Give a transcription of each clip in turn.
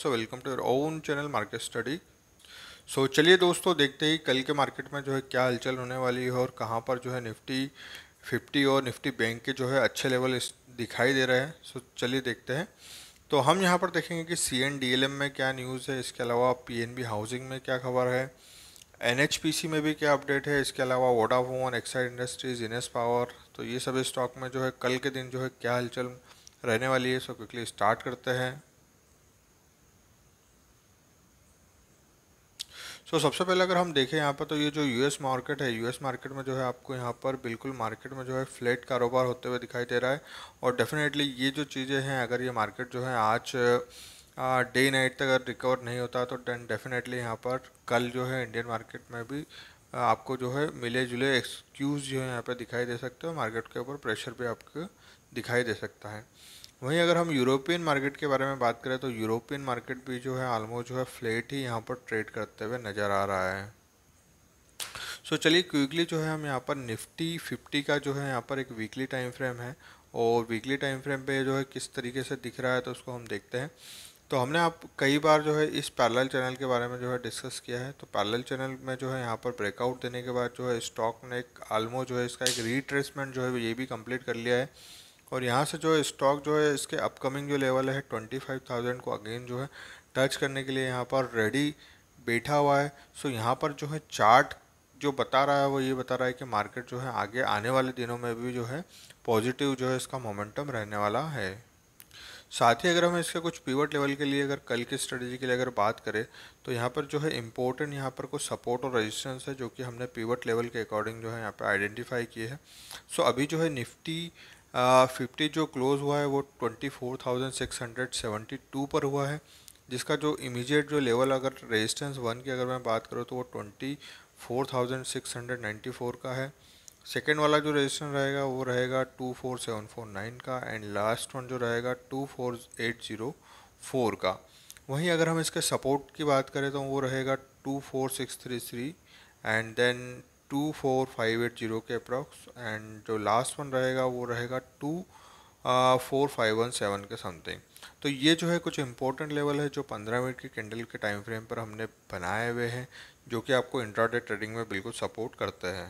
so welcome to your own channel market study so चलिए दोस्तों देखते ही कल के मार्केट में जो है क्या हलचल होने वाली है और कहाँ पर जो है निफ्टी 50 और निफ्टी बैंक के जो है अच्छे लेवल दिखाई दे रहे हैं सो so, चलिए देखते हैं तो हम यहाँ पर देखेंगे कि C N D L M में क्या न्यूज़ है इसके अलावा पी एन बी हाउसिंग में क्या खबर है एन एच पी सी में भी क्या अपडेट है इसके अलावा वोडाफोन एक्साइड इंडस्ट्रीज इनस पावर तो ये सब स्टॉक में जो है कल के दिन जो है क्या हलचल रहने वाली है सो क्विकली स्टार्ट करते हैं सो so, सबसे पहले अगर हम देखें यहाँ पर तो ये जो यूएस मार्केट है यूएस मार्केट में जो है आपको यहाँ पर बिल्कुल मार्केट में जो है फ्लैट कारोबार होते हुए दिखाई दे रहा है और डेफिनेटली ये जो चीज़ें हैं अगर ये मार्केट जो है आज डे नाइट तक अगर रिकवर नहीं होता तो डेन डेफिनेटली यहाँ पर कल जो है इंडियन मार्केट में भी आपको जो है मिले जुले एक्सक्यूज़ जो है यहाँ पर दिखाई दे सकते हो मार्केट के ऊपर प्रेशर भी आपको दिखाई दे सकता है वहीं अगर हम यूरोपियन मार्केट के बारे में बात करें तो यूरोपियन मार्केट भी जो है आलमोस्ट जो है फ्लैट ही यहाँ पर ट्रेड करते हुए नज़र आ रहा है सो so, चलिए क्विकली जो है हम यहाँ पर निफ्टी फिफ्टी का जो है यहाँ पर एक वीकली टाइम फ्रेम है और वीकली टाइम फ्रेम पे जो है किस तरीके से दिख रहा है तो उसको हम देखते हैं तो हमने आप कई बार जो है इस पैरल चैनल के बारे में जो है डिस्कस किया है तो पैरल चैनल में जो है यहाँ पर ब्रेकआउट देने के बाद जो है स्टॉक ने एक आलमो जो है इसका एक रीट्रेसमेंट जो है ये भी कंप्लीट कर लिया है और यहाँ से जो है स्टॉक जो है इसके अपकमिंग जो लेवल है ट्वेंटी फाइव थाउजेंड को अगेन जो है टच करने के लिए यहाँ पर रेडी बैठा हुआ है सो यहाँ पर जो है चार्ट जो बता रहा है वो ये बता रहा है कि मार्केट जो है आगे आने वाले दिनों में भी जो है पॉजिटिव जो है इसका मोमेंटम रहने वाला है साथ ही अगर हम इसके कुछ पीवट लेवल के लिए अगर कल की स्ट्रेटजी के लिए अगर बात करें तो यहाँ पर जो है इम्पोर्टेंट यहाँ पर कुछ सपोर्ट और रेजिस्टेंस है जो कि हमने पीवट लेवल के अकॉर्डिंग जो है यहाँ पर आइडेंटिफाई किए हैं सो अभी जो है निफ्टी फिफ्टी जो क्लोज़ हुआ है वो twenty four thousand six hundred seventy two पर हुआ है जिसका जो इमीजिएट जो लेवल अगर रेजिस्टेंस वन की अगर मैं बात करूँ तो वो twenty four thousand six hundred ninety four का है सेकेंड वाला जो रजिस्टेंस रहेगा वो रहेगा two four seven four nine का एंड लास्ट वन जो रहेगा two four eight zero four का वहीं अगर हम इसके सपोर्ट की बात करें तो वो रहेगा two four six three three and then two four five eight zero के अप्रॉक्स एंड जो लास्ट वन रहेगा वो रहेगा two four five one seven के समथिंग तो ये जो है कुछ इंपॉर्टेंट लेवल है जो पंद्रह मिनट के कैंडल के टाइम फ्रेम पर हमने बनाए हुए हैं जो कि आपको इंट्राडे ट्रेडिंग में बिल्कुल सपोर्ट करते हैं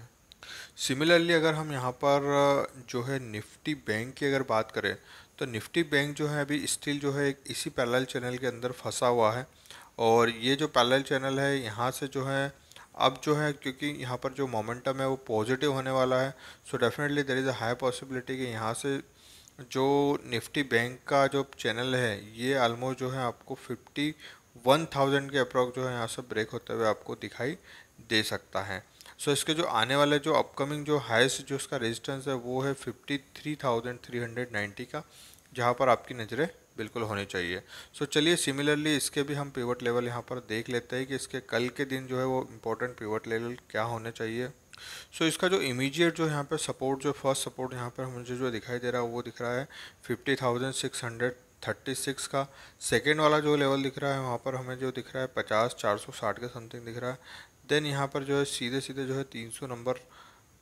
सिमिलरली अगर हम यहाँ पर uh, जो है निफ्टी बैंक की अगर बात करें तो निफ्टी बैंक जो है अभी स्टिल जो है इसी पैरेलल चैनल के अंदर फंसा हुआ है और ये जो पैरेलल चैनल है यहाँ से जो है अब जो है क्योंकि यहाँ पर जो मोमेंटम है वो पॉजिटिव होने वाला है so definitely there is a high possibility कि यहाँ से जो निफ्टी बैंक का जो चैनल है ये आलमोस्ट जो है आपको फिफ्टी वन थाउजेंड के अप्रॉक्स जो है यहाँ से ब्रेक होते हुए आपको दिखाई दे सकता है सो so, इसके जो आने वाले जो अपकमिंग जो हाइस्ट जो इसका रेजिस्टेंस है वो है fifty three thousand three hundred ninety का जहाँ पर आपकी नज़रें बिल्कुल होनी चाहिए सो so, चलिए सिमिलरली इसके भी हम पिवट लेवल यहाँ पर देख लेते हैं कि इसके कल के दिन जो है वो इम्पोर्टेंट पिवट लेवल क्या होने चाहिए सो so, इसका जो इमीडिएट जो यहाँ पर सपोर्ट जो फर्स्ट सपोर्ट यहाँ पर मुझे जो दिखाई दे रहा है वो दिख रहा है fifty thousand six hundred thirty six का सेकेंड वाला जो लेवल दिख रहा है वहाँ पर हमें जो दिख रहा है पचास चार सौ साठ के समथिंग दिख रहा है देन यहाँ पर जो है सीधे सीधे जो है तीन सौ नंबर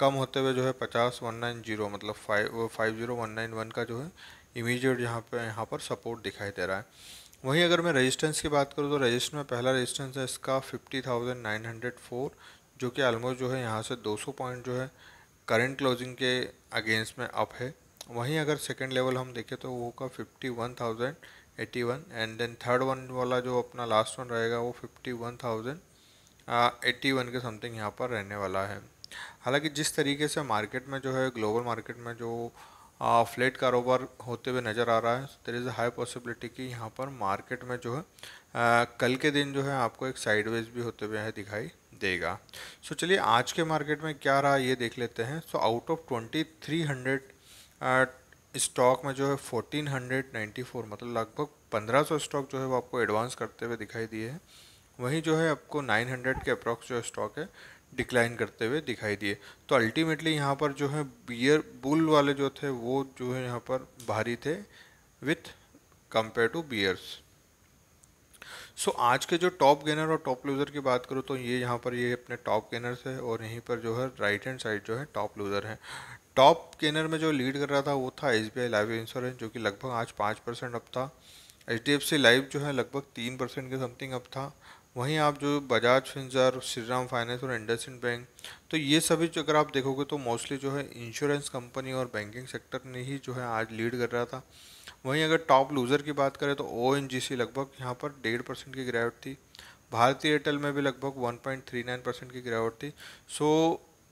कम होते हुए जो है पचास वन नाइन जीरो मतलब five five zero one nine one का जो है इमीजिएट यहाँ पर यहाँ पर सपोर्ट दिखाई दे रहा है वहीं अगर मैं रेजिस्टेंस की बात करूँ तो रजिस्टर में पहला रजिस्टेंस है इसका fifty thousand nine hundred four जो कि ऑलमोस्ट जो है यहाँ से दो सौ पॉइंट जो है करंट क्लोजिंग के अगेंस्ट में अप है वहीं अगर सेकेंड लेवल हम देखें तो वो का fifty one thousand one and then third one वाला जो अपना लास्ट वन रहेगा वो फिफ्टी वन थाउजेंड वन के समथिंग यहाँ पर रहने वाला है हालांकि जिस तरीके से मार्केट में जो है ग्लोबल मार्केट में जो फ्लैट कारोबार होते हुए नज़र आ रहा है there is a high possibility कि यहाँ पर मार्केट में जो है आ, कल के दिन जो है आपको एक साइडवेज भी होते हुए है दिखाई देगा सो so, चलिए आज के मार्केट में क्या रहा ये देख लेते हैं so out of twenty three hundred stock में जो है फोर्टीन हंड्रेड नाइन्टी फोर मतलब लगभग पंद्रह सौ स्टॉक जो है वो आपको एडवांस करते हुए दिखाई दिए हैं वहीं जो है आपको नाइन हंड्रेड के अप्रॉक्स जो स्टॉक है डिक्लाइन करते हुए दिखाई दिए तो अल्टीमेटली यहाँ पर जो है बियर बुल वाले जो थे वो जो है यहाँ पर भारी थे with compare to bears so आज के जो टॉप गेनर और टॉप लूज़र की बात करूँ तो ये यहाँ पर ये अपने टॉप गेनर्स है और यहीं पर जो है राइट हैंड साइड जो है टॉप लूज़र है टॉप गेनर में जो लीड कर रहा था वो था एस लाइफ इंश्योरेंस जो कि लगभग आज पाँच परसेंट अप था एच लाइफ जो है लगभग तीन परसेंट के समथिंग अप था वहीं आप जो बजाज फिंजर श्रीराम फाइनेंस और इंडसइंड बैंक तो ये सभी जो अगर आप देखोगे तो मोस्टली जो है इंश्योरेंस कंपनी और बैंकिंग सेक्टर ने ही जो है आज लीड कर रहा था वहीं अगर टॉप लूज़र की बात करें तो ओ लगभग यहाँ पर डेढ़ परसेंट की गिरावट थी भारतीय एयरटेल में भी लगभग 1.39 परसेंट की गिरावट थी सो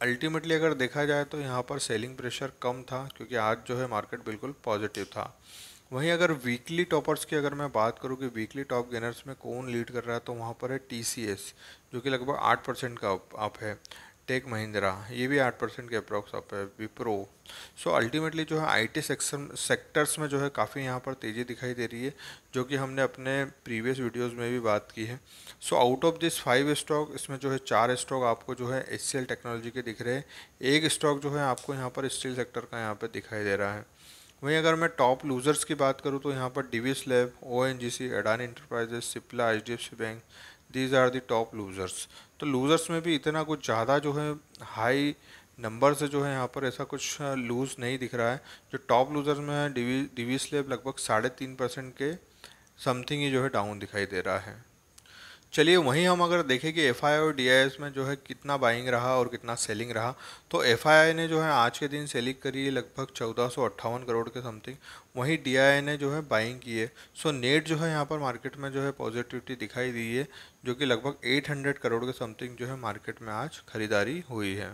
अल्टीमेटली अगर देखा जाए तो यहाँ पर सेलिंग प्रेशर कम था क्योंकि आज जो है मार्केट बिल्कुल पॉजिटिव था वहीं अगर वीकली टॉपर्स की अगर मैं बात करूँ कि वीकली टॉप गेनर्स में कौन लीड कर रहा है तो वहाँ पर है टी जो कि लगभग आठ परसेंट का अप है टेक महिंद्रा ये भी आठ परसेंट के अप्रॉक्स अप है विप्रो सो अल्टीमेटली जो है आईटी सेक्टर्स में जो है काफ़ी यहाँ पर तेज़ी दिखाई दे रही है जो कि हमने अपने प्रीवियस वीडियोस में भी बात की है so out of this five stock इसमें जो है चार स्टॉक आपको जो है एच टेक्नोलॉजी के दिख रहे हैं एक स्टॉक जो है आपको यहाँ पर स्टील सेक्टर का यहाँ पर दिखाई दे रहा है वहीं अगर मैं टॉप लूज़र्स की बात करूँ तो यहाँ पर Divi's lab O N G C Adani enterprises Cipla H D F C bank these are the top losers तो लूज़र्स में भी इतना कुछ ज़्यादा जो है हाई नंबर से जो है यहाँ पर ऐसा कुछ लूज़ नहीं दिख रहा है जो टॉप लूज़र्स में है डिवी डिविस लैब लगभग साढ़े तीन परसेंट के समथिंग ही जो है डाउन दिखाई दे रहा है चलिए वहीं हम अगर देखें कि एफ और डी में जो है कितना बाइंग रहा और कितना सेलिंग रहा तो एफ ने जो है आज के दिन सेलिंग करी है लगभग चौदह करोड़ के समथिंग वहीं डी ने जो है बाइंग की है सो नेट जो है यहाँ पर मार्केट में जो है पॉजिटिविटी दिखाई दी है जो कि लगभग 800 करोड़ के समथिंग जो है मार्केट में आज खरीदारी हुई है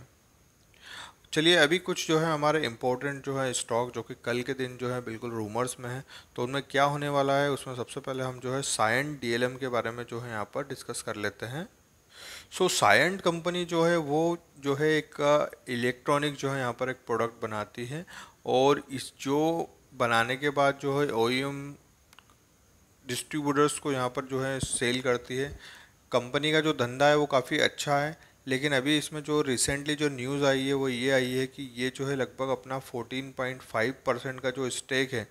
चलिए अभी कुछ जो है हमारे इम्पोर्टेंट जो है स्टॉक जो कि कल के दिन जो है बिल्कुल रूमर्स में है तो उनमें क्या होने वाला है उसमें सबसे पहले हम जो है साइन डीएलएम के बारे में जो है यहाँ पर डिस्कस कर लेते हैं सो साइंट कंपनी जो है वो जो है एक इलेक्ट्रॉनिक जो है यहाँ पर एक प्रोडक्ट बनाती है और इस जो बनाने के बाद जो है ओ डिस्ट्रीब्यूटर्स e को यहाँ पर जो है सेल करती है कंपनी का जो धंधा है वो काफ़ी अच्छा है लेकिन अभी इसमें जो रिसेंटली जो न्यूज़ आई है वो ये आई है कि ये जो है लगभग अपना 14.5 परसेंट का जो स्टेक है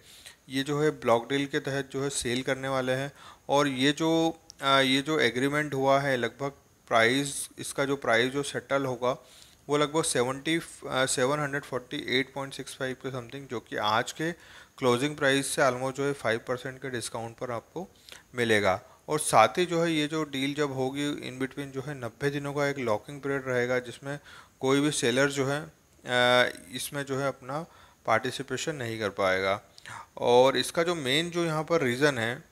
ये जो है ब्लॉक डील के तहत जो है सेल करने वाले हैं और ये जो ये जो एग्रीमेंट हुआ है लगभग प्राइस इसका जो प्राइस जो सेटल होगा वो लगभग seventy seven hundred forty eight point six five के समथिंग जो कि आज के क्लोजिंग प्राइस से आलमोस्ट जो है फाइव परसेंट के डिस्काउंट पर आपको मिलेगा और साथ ही जो है ये जो डील जब होगी इन बिटवीन जो है नब्बे दिनों का एक लॉकिंग पीरियड रहेगा जिसमें कोई भी सेलर जो है इसमें जो है अपना पार्टिसिपेशन नहीं कर पाएगा और इसका जो मेन जो यहाँ पर रीज़न है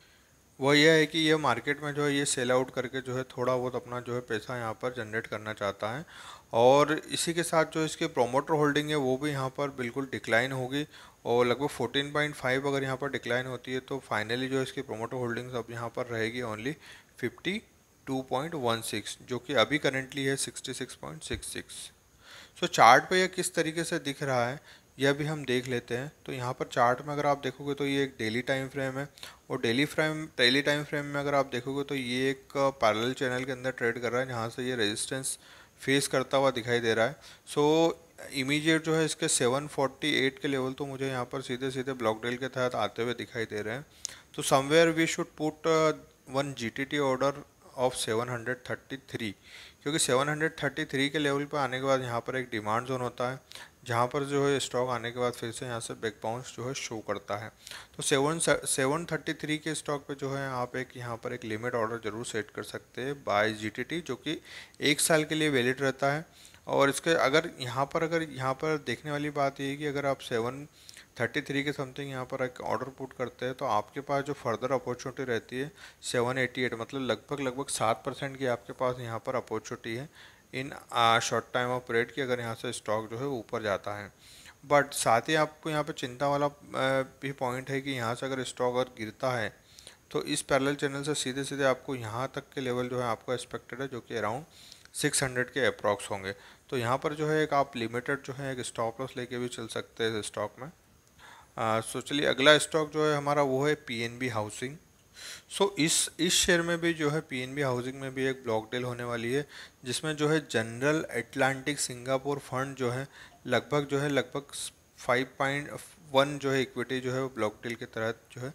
वह यह है कि यह मार्केट में जो है ये सेल आउट करके जो है थोड़ा बहुत अपना जो है पैसा यहाँ पर जनरेट करना चाहता है और इसी के साथ जो इसके प्रोमोटर होल्डिंग है वो भी यहाँ पर बिल्कुल डिक्लाइन होगी और लगभग फोर्टीन पॉइंट फाइव अगर यहाँ पर डिक्लाइन होती है तो फाइनली जो इसकी प्रोमोटर होल्डिंग्स अब यहाँ पर रहेगी only fifty two point one six जो कि अभी करेंटली है sixty six point six six so chart पे यह किस तरीके से दिख रहा है यह भी हम देख लेते हैं तो यहाँ पर चार्ट में अगर आप देखोगे तो ये एक डेली टाइम फ्रेम है और daily frame daily time frame में अगर आप देखोगे तो ये एक पैरल चैनल के अंदर ट्रेड कर रहा है जहाँ से ये रेजिस्टेंस फेस करता हुआ दिखाई दे रहा है सो so, इमीडिएट जो है इसके 748 के लेवल तो मुझे यहाँ पर सीधे सीधे ब्लॉक डेल के तहत आते हुए दिखाई दे रहे हैं तो somewhere we should put one GTT order of 733 क्योंकि 733 के लेवल पर आने के बाद यहाँ पर एक डिमांड जोन होता है जहाँ पर जो है स्टॉक आने के बाद फिर से यहाँ से बैक बाउंस जो है शो करता है तो सेवन सेवन थर्टी थ्री के स्टॉक पे जो है आप एक यहाँ पर एक लिमिट ऑर्डर जरूर सेट कर सकते हैं बाय जीटीटी जो कि एक साल के लिए वैलिड रहता है और इसके अगर यहाँ पर अगर यहाँ पर देखने वाली बात ये है कि अगर आप सेवन थर्टी थ्री के समथिंग यहाँ पर एक ऑर्डर पुट करते हैं तो आपके पास जो फर्दर अपॉर्चुनिटी रहती है सेवन एटी एट मतलब लगभग लगभग सात परसेंट की आपके पास यहाँ पर अपॉर्चुनिटी है in short time of rate की अगर यहाँ से स्टॉक जो है ऊपर जाता है बट साथ ही आपको यहाँ पर चिंता वाला भी पॉइंट है कि यहाँ से अगर स्टॉक अगर गिरता है तो इस पैरेलल चैनल से सीधे सीधे आपको यहाँ तक के लेवल जो है आपको एक्सपेक्टेड है जो कि अराउंड 600 के अप्रॉक्स होंगे तो यहाँ पर जो है एक आप लिमिटेड जो है एक स्टॉप लॉस लेके भी चल सकते हैं स्टॉक में सो चलिए अगला स्टॉक जो है हमारा वो है पीएनबी हाउसिंग सो इस इस शेयर में भी जो है पीएनबी हाउसिंग में भी एक ब्लॉक डील होने वाली है जिसमें जो है जनरल एटलांटिक सिंगापुर फंड जो है लगभग जो है लगभग फाइव पॉइंट वन जो है इक्विटी जो है वो ब्लॉक डील के तहत जो है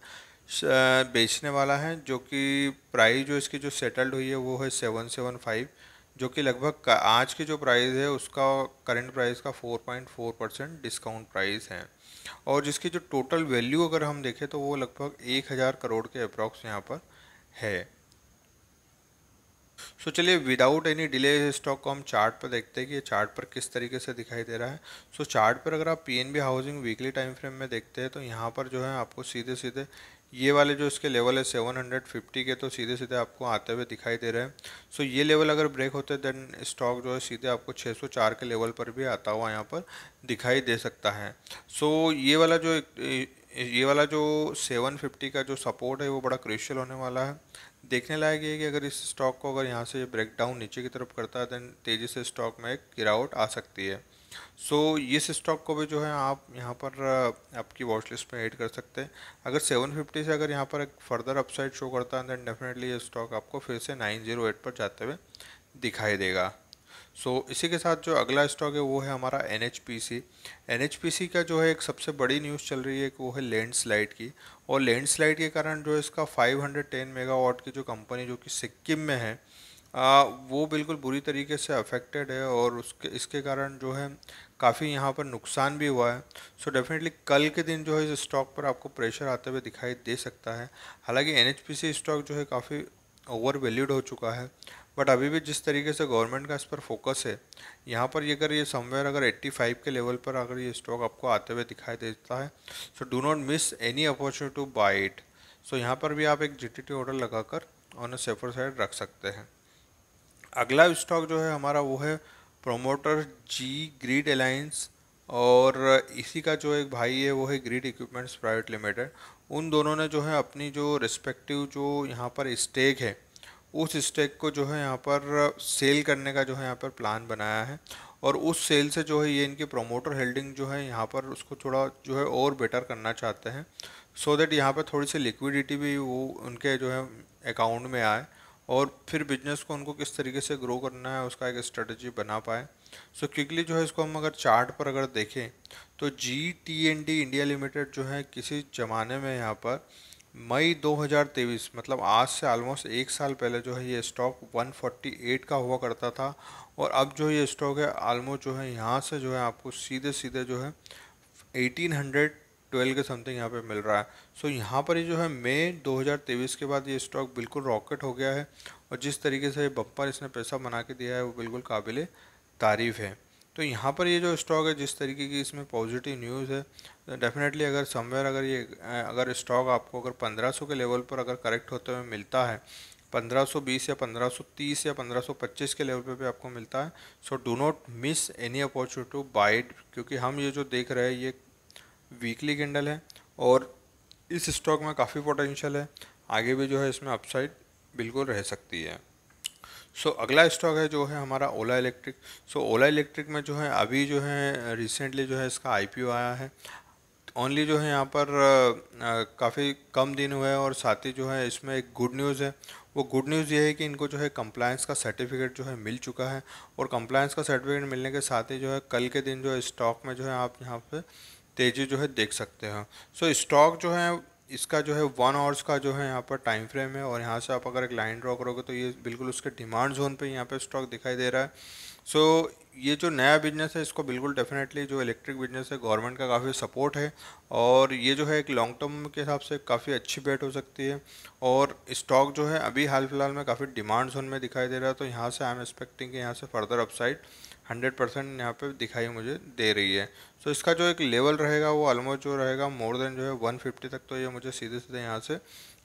बेचने वाला है जो कि प्राइस जो इसकी जो सेटल्ड हुई है वो है सेवन सेवन फाइव जो कि लगभग आज की जो प्राइस है उसका करंट प्राइस का 4.4 परसेंट डिस्काउंट प्राइस है और जिसकी जो टोटल वैल्यू अगर हम देखें तो वो लगभग एक हज़ार करोड़ के अप्रॉक्स यहाँ पर है सो so, चलिए विदाउट एनी डिले स्टॉक को हम चार्ट पर देखते हैं कि ये चार्ट पर किस तरीके से दिखाई दे रहा है सो so, चार्ट पर अगर आप PNB housing weekly time frame में देखते हैं तो यहाँ पर जो है आपको सीधे सीधे ये वाले जो इसके लेवल है सेवन हंड्रेड फिफ्टी के तो सीधे सीधे आपको आते हुए दिखाई दे रहे हैं सो so, ये लेवल अगर ब्रेक होते देन स्टॉक जो है सीधे आपको छः सौ चार के लेवल पर भी आता हुआ यहाँ पर दिखाई दे सकता है सो so, ये वाला जो ये वाला जो सेवन फिफ्टी का जो सपोर्ट है वो बड़ा क्रिशियल होने वाला है देखने लायक ये कि अगर इस स्टॉक को अगर यहाँ से ब्रेक डाउन नीचे की तरफ करता है देन तेज़ी से स्टॉक में गिरावट आ सकती है सो so, इस स्टॉक को भी जो है आप यहाँ पर आपकी वॉच लिस्ट में ऐड कर सकते हैं अगर 750 से अगर यहाँ पर एक फर्दर अपसाइड शो करता है देन डेफिनेटली ये स्टॉक आपको फिर से 908 पर जाते हुए दिखाई देगा सो so, इसी के साथ जो अगला स्टॉक है वो है हमारा एन एन का जो है एक सबसे बड़ी न्यूज़ चल रही है कि वो है लैंडस्लाइड की और लैंडस्लाइड के कारण जो इसका 510 मेगावाट की जो कंपनी जो कि सिक्किम में है आ, वो बिल्कुल बुरी तरीके से अफेक्टेड है और उसके इसके कारण जो है काफ़ी यहाँ पर नुकसान भी हुआ है सो so डेफिनेटली कल के दिन जो है इस स्टॉक पर आपको प्रेशर आते हुए दिखाई दे सकता है हालांकि एन स्टॉक जो है काफ़ी ओवर वैल्यूड हो चुका है बट अभी भी जिस तरीके से गवर्नमेंट का इस पर फोकस है यहाँ पर ये अगर ये समवेयर अगर 85 के लेवल पर अगर ये स्टॉक आपको आते हुए दिखाई देता है so do not miss any opportunity to buy it so यहाँ पर भी आप एक जी टी ऑर्डर लगा कर ऑन सेफर साइड रख सकते हैं अगला स्टॉक जो है हमारा वो है प्रोमोटर जी ग्रीड अलायंस और इसी का जो एक भाई है वो है ग्रीड इक्विपमेंट्स प्राइवेट लिमिटेड उन दोनों ने जो है अपनी जो रिस्पेक्टिव जो यहाँ पर स्टेक है उस स्टेक को जो है यहाँ पर सेल करने का जो है यहाँ पर प्लान बनाया है और उस सेल से जो है ये इनके प्रोमोटर होल्डिंग जो है यहाँ पर उसको थोड़ा जो है और बेटर करना चाहते हैं सो so देट यहाँ पर थोड़ी सी लिक्विडिटी भी वो उनके जो है अकाउंट में आए और फिर बिजनेस को उनको किस तरीके से ग्रो करना है उसका एक स्ट्रेटजी बना पाए सो so, क्विकली जो है इसको हम अगर चार्ट पर अगर देखें तो G T N D India limited जो है किसी ज़माने में यहाँ पर मई 2023 मतलब आज से ऑलमोस्ट एक साल पहले जो है ये स्टॉक 148 का हुआ करता था और अब जो ये स्टॉक है ऑलमोस्ट जो है यहाँ से जो है आपको सीधे सीधे जो है 1812 के समथिंग यहाँ पे मिल रहा है सो so, यहाँ पर ही जो है मई 2023 के बाद ये स्टॉक बिल्कुल रॉकेट हो गया है और जिस तरीके से बम्पर इसने पैसा बना के दिया है वो बिल्कुल काबिल तारीफ़ है तो यहाँ पर ये जो स्टॉक है जिस तरीके की इसमें पॉजिटिव न्यूज़ है तो डेफिनेटली अगर समवेयर अगर ये अगर स्टॉक आपको अगर 1500 के लेवल पर अगर करेक्ट होते हुए मिलता है 1520 या 1530 या 1525 के लेवल पे भी आपको मिलता है so do not miss any opportunity to buy क्योंकि हम ये जो देख रहे हैं ये वीकली कैंडल है और इस स्टॉक में काफ़ी पोटेंशियल है आगे भी जो है इसमें अपसाइड बिल्कुल रह सकती है सो so, अगला स्टॉक है जो है हमारा ओला इलेक्ट्रिक सो ओला इलेक्ट्रिक में जो है अभी जो है रिसेंटली जो है इसका आईपीओ आया है ओनली जो है यहाँ पर काफ़ी कम दिन हुए हैं और साथ ही जो है इसमें एक गुड न्यूज़ है वो गुड न्यूज़ ये है कि इनको जो है कंप्लायंस का सर्टिफिकेट जो है मिल चुका है और कंप्लायंस का सर्टिफिकेट मिलने के साथ ही जो है कल के दिन जो है स्टॉक में जो है आप यहाँ पे तेज़ी जो है देख सकते हो सो स्टॉक जो है इसका जो है वन आवर्स का जो है यहाँ पर टाइम फ्रेम है और यहाँ से आप अगर एक लाइन ड्रॉ करोगे तो ये बिल्कुल उसके डिमांड जोन पे यहाँ पे स्टॉक दिखाई दे रहा है सो so, ये जो नया बिजनेस है इसको बिल्कुल डेफिनेटली जो इलेक्ट्रिक बिजनेस है गवर्नमेंट का काफ़ी सपोर्ट है और ये जो है एक लॉन्ग टर्म के हिसाब से काफ़ी अच्छी बेट हो सकती है और स्टॉक जो है अभी हाल फिलहाल में काफ़ी डिमांड जोन में दिखाई दे रहा है तो यहाँ से आई एम एक्सपेक्टिंग कि यहाँ से फर्दर अपसाइड हंड्रेड परसेंट यहाँ पर दिखाई मुझे दे रही है सो so, इसका जो एक लेवल रहेगा वो ऑलमोस्ट जो रहेगा मोर देन जो है वन फिफ्टी तक तो ये मुझे सीधे सीधे यहाँ से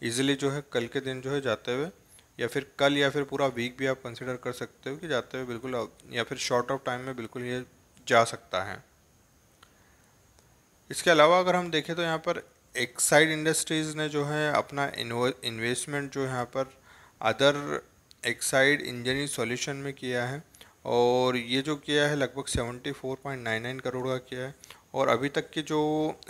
ईजिली जो है कल के दिन जो है जाते हुए या फिर कल या फिर पूरा वीक भी आप कंसिडर कर सकते हो कि जाते हुए बिल्कुल या फिर शॉर्ट ऑफ टाइम में बिल्कुल ये जा सकता है इसके अलावा अगर हम देखें तो यहाँ पर एक्साइड इंडस्ट्रीज़ ने जो है अपना इन्वेस्टमेंट जो यहाँ पर अदर एक्साइड इंजीनियरिंग सॉल्यूशन में किया है और ये जो किया है लगभग 74.99 करोड़ का किया है और अभी तक के जो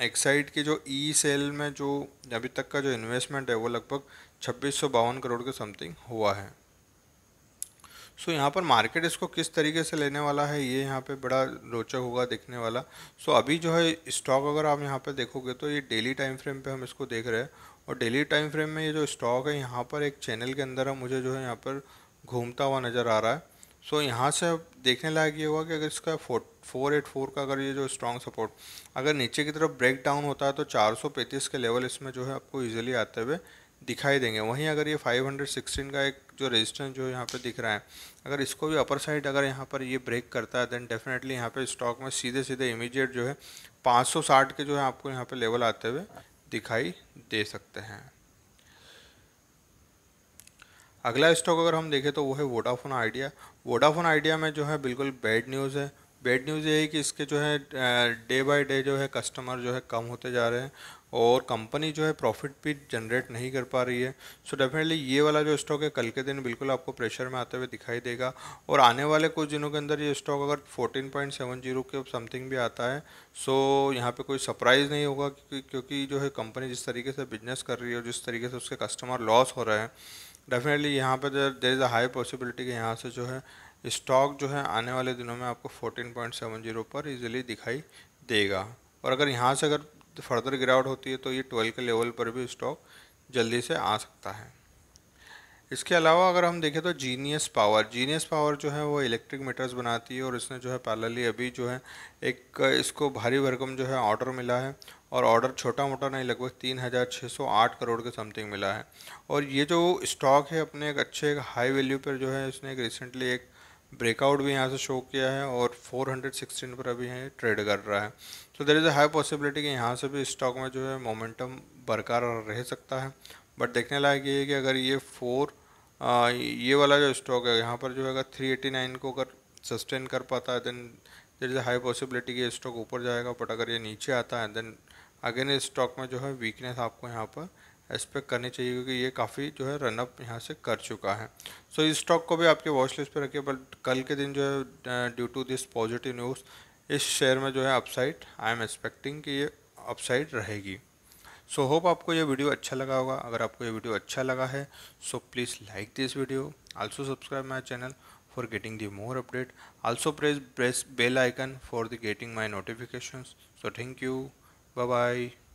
एक्साइड के जो ई सेल में जो अभी तक का जो इन्वेस्टमेंट है वो लगभग छब्बीस करोड़ के समथिंग हुआ है सो so, यहाँ पर मार्केट इसको किस तरीके से लेने वाला है ये यहाँ पे बड़ा रोचक होगा देखने वाला सो so, अभी जो है स्टॉक अगर आप यहाँ पे देखोगे तो ये डेली टाइम फ्रेम पे हम इसको देख रहे हैं और डेली टाइम फ्रेम में ये जो स्टॉक है यहाँ पर एक चैनल के अंदर हम मुझे जो है यहाँ पर घूमता हुआ नज़र आ रहा है सो so, यहाँ से अब देखने लायक ये हुआ कि अगर इसका फोर फोर एट फोर का अगर ये जो स्ट्रॉन्ग सपोर्ट अगर नीचे की तरफ ब्रेक डाउन होता है तो चार सौ पैंतीस के लेवल इसमें जो है आपको ईजिली आते हुए दिखाई देंगे वहीं अगर ये फाइव हंड्रेड सिक्सटीन का एक जो रेजिस्टेंस जो यहाँ पे दिख रहा है अगर इसको भी अपर साइड अगर यहाँ पर ये ब्रेक करता है देन डेफिनेटली यहाँ पे स्टॉक में सीधे सीधे इमीडिएट जो है पाँच सौ साठ के जो है आपको यहाँ पे लेवल आते हुए दिखाई दे सकते हैं अगला स्टॉक अगर हम देखें तो वो है वोडाफोन आइडिया वोडाफोन आइडिया में जो है बिल्कुल बैड न्यूज़ है बैड न्यूज़ ये है कि इसके जो है डे बाय डे जो है कस्टमर जो है कम होते जा रहे हैं और कंपनी जो है प्रॉफिट भी जनरेट नहीं कर पा रही है सो so डेफिनेटली ये वाला जो स्टॉक है कल के दिन बिल्कुल आपको प्रेशर में आते हुए दिखाई देगा और आने वाले कुछ दिनों के अंदर ये स्टॉक अगर 14.70 के समथिंग भी आता है सो so यहाँ पे कोई सरप्राइज़ नहीं होगा क्योंकि क्योंकि जो है कंपनी जिस तरीके से बिजनेस कर रही है और जिस तरीके से उसके कस्टमर लॉस हो रहे हैं डेफिनेटली यहाँ पर there is a high possibility कि यहाँ से जो है स्टॉक जो है आने वाले दिनों में आपको 14.70 पर इजीली दिखाई देगा और अगर यहाँ से अगर फर्दर गिरावट होती है तो ये 12 के लेवल पर भी स्टॉक जल्दी से आ सकता है इसके अलावा अगर हम देखें तो जीनियस पावर जीनियस पावर जो है वो इलेक्ट्रिक मीटर्स बनाती है और इसने जो है पैरेलली अभी जो है एक इसको भारी भरकम जो है ऑर्डर मिला है और ऑर्डर छोटा मोटा नहीं लगभग तीन हज़ार छः सौ आठ करोड़ के समथिंग मिला है और ये जो स्टॉक है अपने एक अच्छे एक हाई वैल्यू पर जो है इसने एक रिसेंटली एक ब्रेकआउट भी यहाँ से शो किया है और 416 पर अभी है ट्रेड कर रहा है तो there is a high possibility कि यहाँ से भी स्टॉक में जो है मोमेंटम बरकरार रह सकता है बट देखने लायक ये है कि अगर ये फोर आ, हाँ, ये वाला जो स्टॉक है यहाँ पर जो है थ्री एटी नाइन को अगर सस्टेन कर पाता है then there is high possibility कि स्टॉक ऊपर जाएगा बट अगर ये नीचे आता है देन अगेन इस स्टॉक में जो है वीकनेस आपको यहाँ पर एक्सपेक्ट करनी चाहिए क्योंकि ये काफ़ी जो है रनअप यहाँ से कर चुका है सो so, इस स्टॉक को भी आपके वॉच लिस्ट पर रखिए बट कल के दिन जो है due to this positive news इस शेयर में जो है अपसाइड आई एम एक्सपेक्टिंग कि ये अपसाइड रहेगी सो होप आपको यह वीडियो अच्छा लगा होगा अगर आपको यह वीडियो अच्छा लगा है so please like this video also subscribe my channel for getting the more update also press press bell icon for the getting my notification so thank you bye bye